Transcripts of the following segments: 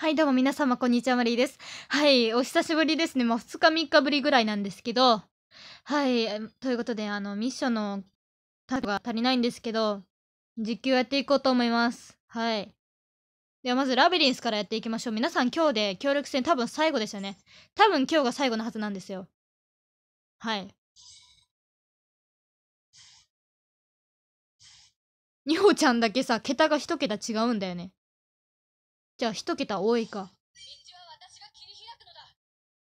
はい、どうも皆様、こんにちは、マリーです。はい、お久しぶりですね。まあ、2日3日ぶりぐらいなんですけど、はい、ということで、あの、ミッションのタグが足りないんですけど、実況やっていこうと思います。はい。では、まず、ラビリンスからやっていきましょう。皆さん、今日で協力戦、多分最後でしたね。多分今日が最後のはずなんですよ。はい。ニホちゃんだけさ、桁が一桁違うんだよね。じゃあ一桁多いか。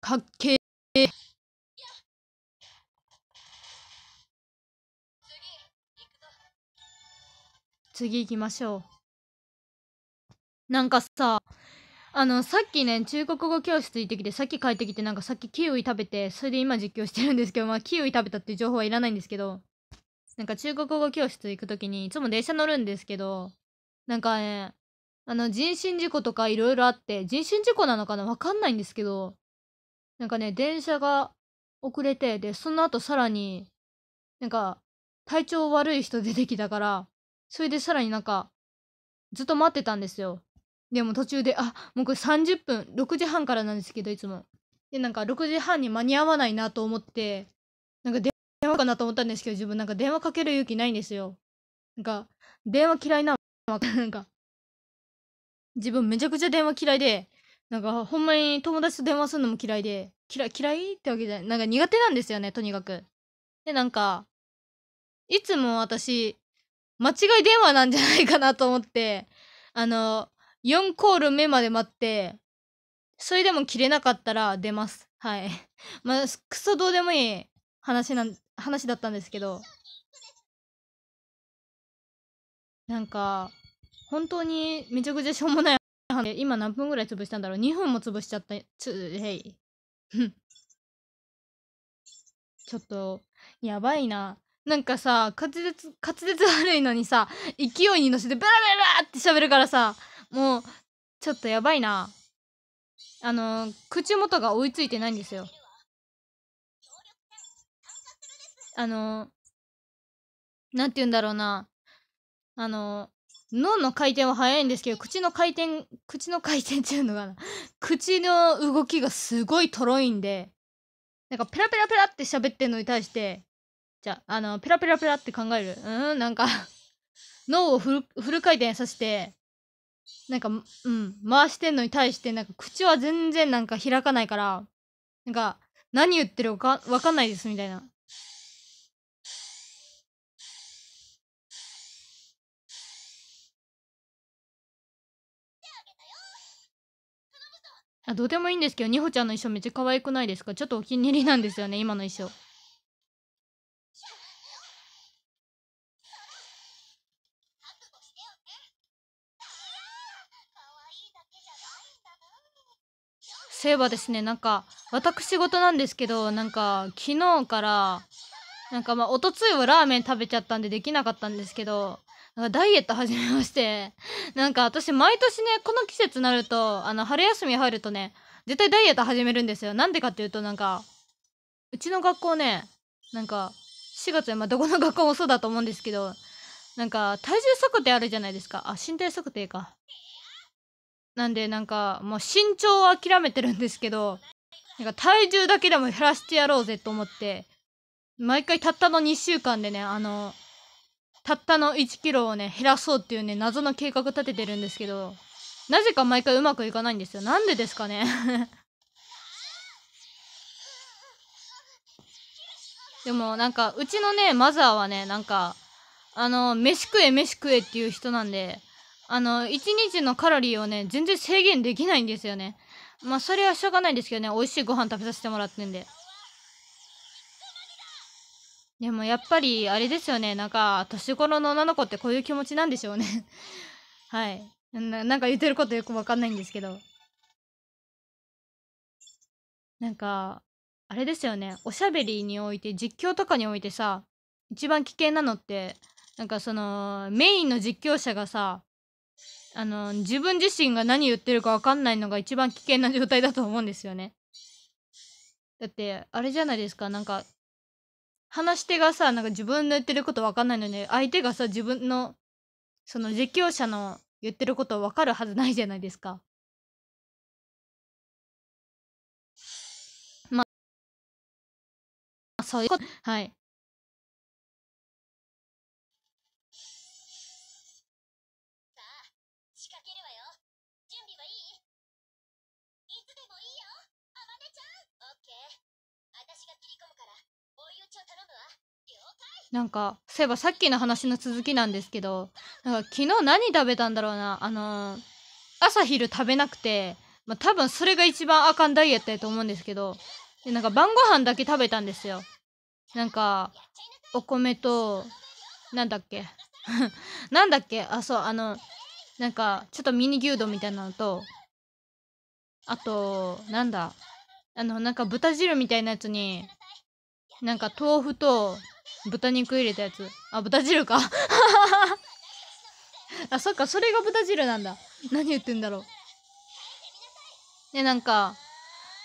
かっけえ。次行きましょう。なんかさ、あの、さっきね、中国語教室行ってきて、さっき帰ってきて、なんかさっきキウイ食べて、それで今実況してるんですけど、まあ、キウイ食べたっていう情報はいらないんですけど、なんか中国語教室行く時に、いつも電車乗るんですけど、なんかね、あの、人身事故とかいろいろあって、人身事故なのかなわかんないんですけど、なんかね、電車が遅れて、で、その後さらに、なんか、体調悪い人出てきたから、それでさらになんか、ずっと待ってたんですよ。でも途中で、あ、もうこれ30分、6時半からなんですけど、いつも。で、なんか6時半に間に合わないなと思って、なんか電話かなと思ったんですけど、自分なんか電話かける勇気ないんですよ。なんか、電話嫌いなの、なんか、自分めちゃくちゃ電話嫌いで、なんかほんまに友達と電話するのも嫌いで、嫌い、嫌いってわけじゃない。なんか苦手なんですよね、とにかく。で、なんか、いつも私、間違い電話なんじゃないかなと思って、あの、4コール目まで待って、それでも切れなかったら出ます。はい。まあ、クソどうでもいい話なん、話だったんですけど。なんか、本当にめちゃくちゃしょうもない今何分ぐらい潰したんだろう ?2 分も潰しちゃった。つ、へい。ちょっと、やばいな。なんかさ、滑舌、滑舌悪いのにさ、勢いに乗せてブラブラって喋るからさ、もう、ちょっとやばいな。あの、口元が追いついてないんですよ。あの、なんて言うんだろうな。あの、脳の回転は速いんですけど、口の回転、口の回転っていうのが口の動きがすごいとろいんで、なんかペラペラペラって喋ってんのに対して、じゃあ、あの、ペラペラペラって考える。うん、なんか脳をフルフル回転させて、なんか、うん、回してんのに対して、なんか口は全然なんか開かないから、なんか、何言ってるかわかんないですみたいな。あどうでもいいんですけど、ニホちゃんの衣装めっちゃ可愛くないですかちょっとお気に入りなんですよね、今の衣装。そういえばですね、なんか、私事なんですけど、なんか、昨日から、なんかまあ、おとついはラーメン食べちゃったんでできなかったんですけど、なんかダイエット始めまして、なんか私毎年ね、この季節になると、あの、春休み入るとね、絶対ダイエット始めるんですよ。なんでかっていうとなんか、うちの学校ね、なんか、4月、まあ、どこの学校もそうだと思うんですけど、なんか、体重測定あるじゃないですか。あ、身体測定か。なんで、なんか、もう身長を諦めてるんですけど、なんか体重だけでも減らしてやろうぜと思って、毎回たったの2週間でね、あの、たったの1キロをね、減らそうっていうね、謎の計画立ててるんですけど、なぜか毎回うまくいかないんですよ。なんでですかね でもなんか、うちのね、マザーはね、なんか、あの、飯食え飯食えっていう人なんで、あの、1日のカロリーをね、全然制限できないんですよね。まあ、それはしょうがないんですけどね、美味しいご飯食べさせてもらってんで。でもやっぱりあれですよねなんか年頃の女の子ってこういう気持ちなんでしょうね はいなんか言ってることよくわかんないんですけどなんかあれですよねおしゃべりにおいて実況とかにおいてさ一番危険なのってなんかそのメインの実況者がさあの自分自身が何言ってるかわかんないのが一番危険な状態だと思うんですよねだってあれじゃないですかなんか話し手がさ、なんか自分の言ってることわかんないのに、相手がさ、自分の、その実況者の言ってることわかるはずないじゃないですか。まあ、そういうこと、はい。さあ、仕掛けるわよ。なんか、そういえばさっきの話の続きなんですけど、なんか昨日何食べたんだろうな。あのー、朝昼食べなくて、まあ、多分それが一番あかんダイエットやと思うんですけど、でなんか晩ご飯だけ食べたんですよ。なんか、お米と、なんだっけ なんだっけあ、そう、あの、なんか、ちょっとミニ牛丼みたいなのと、あと、なんだ、あの、なんか豚汁みたいなやつに、なんか豆腐と豚肉入れたやつ。あ、豚汁か。あ、そっか、それが豚汁なんだ。何言ってんだろう。で、なんか、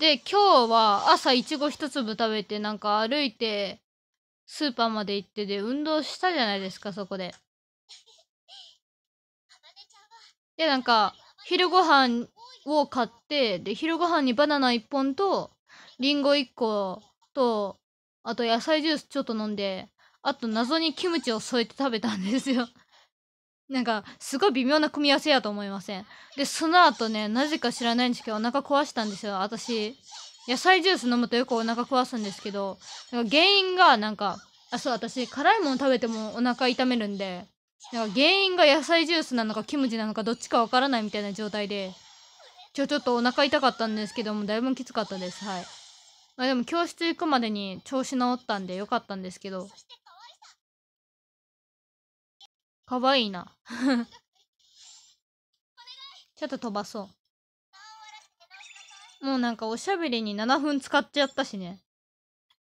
で、今日は朝いちご一粒食べて、なんか歩いて、スーパーまで行ってで、運動したじゃないですか、そこで。で、なんか、昼ご飯を買って、で、昼ご飯にバナナ1本と、りんご1個と、あと野菜ジュースちょっと飲んで、あと謎にキムチを添えて食べたんですよ。なんか、すごい微妙な組み合わせやと思いません。で、その後ね、なぜか知らないんですけど、お腹壊したんですよ、私。野菜ジュース飲むとよくお腹壊すんですけど、なんか原因がなんか、あ、そう、私、辛いもの食べてもお腹痛めるんで、なんか原因が野菜ジュースなのかキムチなのかどっちかわからないみたいな状態で、今日ちょっとお腹痛かったんですけども、だいぶきつかったです。はい。あでも教室行くまでに調子直ったんでよかったんですけど。かわいいな。ちょっと飛ばそう。もうなんかおしゃべりに7分使っちゃったしね。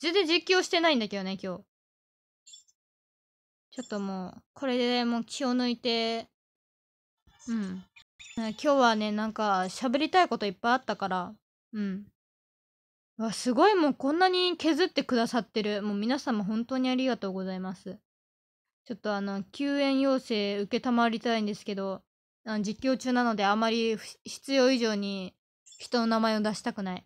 全然実況してないんだけどね、今日。ちょっともう、これでもう気を抜いて、うん。今日はね、なんか喋りたいこといっぱいあったから、うん。わすごいもうこんなに削ってくださってるもう皆様本当にありがとうございますちょっとあの救援要請受りたいんですけどあの実況中なのであまり必要以上に人の名前を出したくない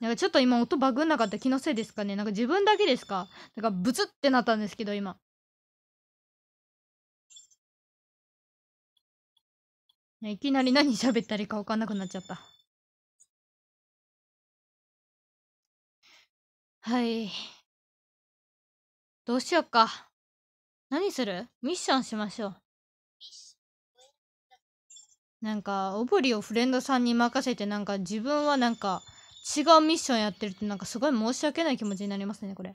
なんかちょっと今音バグんなかった気のせいですかねなんか自分だけですかなんかブツってなったんですけど今いきなり何喋ったりか分かんなくなっちゃった。はい。どうしよっか。何するミッションしましょう。なんか、オブリをフレンドさんに任せて、なんか自分はなんか違うミッションやってるって、なんかすごい申し訳ない気持ちになりますね、これ。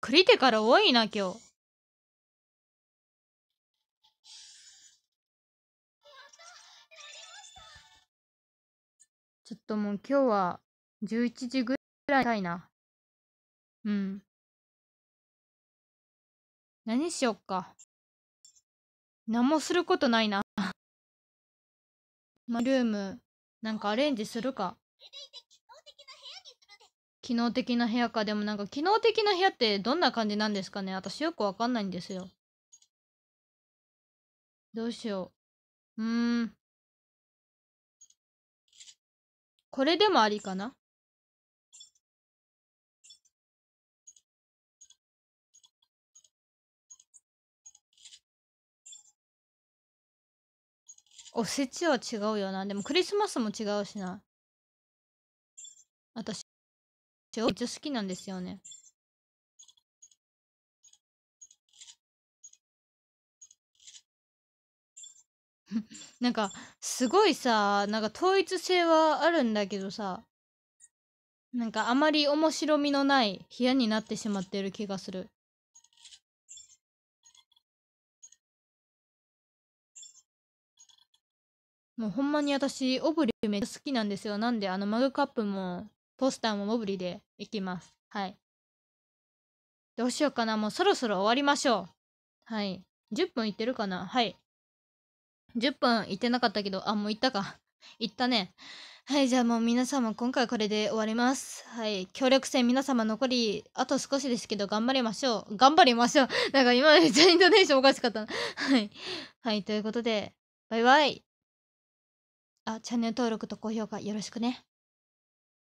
クリティカル多いな今日ちょっともう今日は11時ぐらいたいなうん何しよっか何もすることないな まルームなんかアレンジするか機能的な部屋か。でもなんか機能的な部屋ってどんな感じなんですかね私よくわかんないんですよ。どうしよう。うーん。これでもありかなおせちは違うよな。でもクリスマスも違うしな。私めっちゃ好きなんですよね。なんかすごいさなんか統一性はあるんだけどさなんかあまり面白みのない部屋になってしまってる気がする。もうほんまに私オブリュめっちゃ好きなんですよ。なんであのマグカップもポスターもモブリでいきます。はい。どうしようかな。もうそろそろ終わりましょう。はい。10分いってるかなはい。10分いってなかったけど、あ、もういったか。い ったね。はい、じゃあもう皆様今回これで終わります。はい、協力戦皆様残りあと少しですけど頑張りましょう。頑張りましょう。なんか今めっちゃインドネーションおかしかった はい。はい、ということで、バイバイ。あ、チャンネル登録と高評価よろしくね。